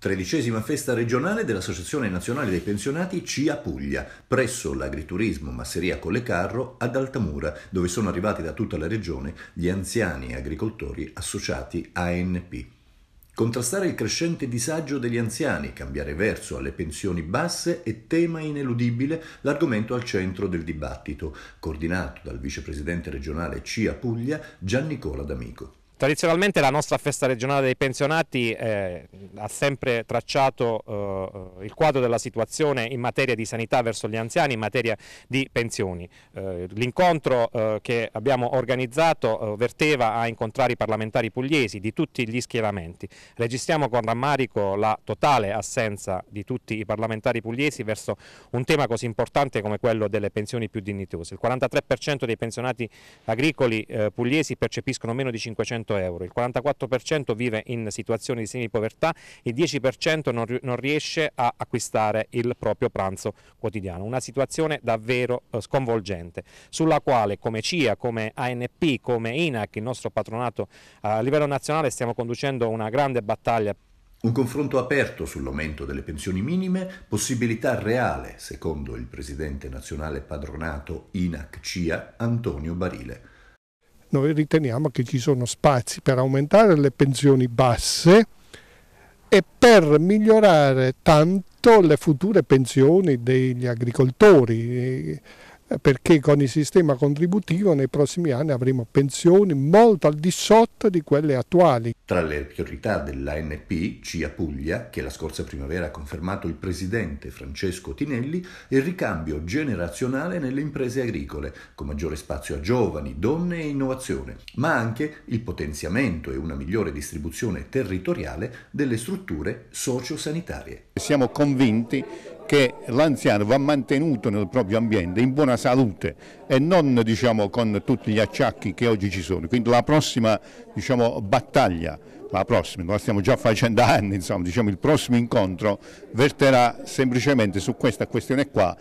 Tredicesima festa regionale dell'Associazione Nazionale dei Pensionati CIA Puglia, presso l'agriturismo Masseria Colle Carro ad Altamura, dove sono arrivati da tutta la regione gli anziani agricoltori associati ANP. Contrastare il crescente disagio degli anziani, cambiare verso alle pensioni basse è tema ineludibile, l'argomento al centro del dibattito, coordinato dal vicepresidente regionale CIA Puglia Gian Nicola D'Amico. Tradizionalmente la nostra festa regionale dei pensionati eh, ha sempre tracciato eh, eh, il quadro della situazione in materia di sanità verso gli anziani, in materia di pensioni. Eh, L'incontro eh, che abbiamo organizzato eh, verteva a incontrare i parlamentari pugliesi di tutti gli schieramenti. Registriamo con rammarico la totale assenza di tutti i parlamentari pugliesi verso un tema così importante come quello delle pensioni più dignitose. Il 43% dei pensionati agricoli pugliesi percepiscono meno di 500 euro. Il 44% vive in situazioni di semipovertà, il 10% non, non riesce a acquistare il proprio pranzo quotidiano. Una situazione davvero eh, sconvolgente, sulla quale come CIA, come ANP, come INAC, il nostro patronato eh, a livello nazionale stiamo conducendo una grande battaglia un confronto aperto sull'aumento delle pensioni minime, possibilità reale, secondo il presidente nazionale padronato INAC-CIA Antonio Barile noi riteniamo che ci sono spazi per aumentare le pensioni basse e per migliorare tanto le future pensioni degli agricoltori perché con il sistema contributivo nei prossimi anni avremo pensioni molto al di sotto di quelle attuali. Tra le priorità dell'ANP, CIA Puglia, che la scorsa primavera ha confermato il presidente Francesco Tinelli, è il ricambio generazionale nelle imprese agricole, con maggiore spazio a giovani, donne e innovazione, ma anche il potenziamento e una migliore distribuzione territoriale delle strutture sociosanitarie. Siamo convinti che l'anziano va mantenuto nel proprio ambiente in buona salute e non diciamo, con tutti gli acciacchi che oggi ci sono. Quindi la prossima diciamo, battaglia, la prossima, la stiamo già facendo anni, insomma, diciamo, il prossimo incontro verterà semplicemente su questa questione qua.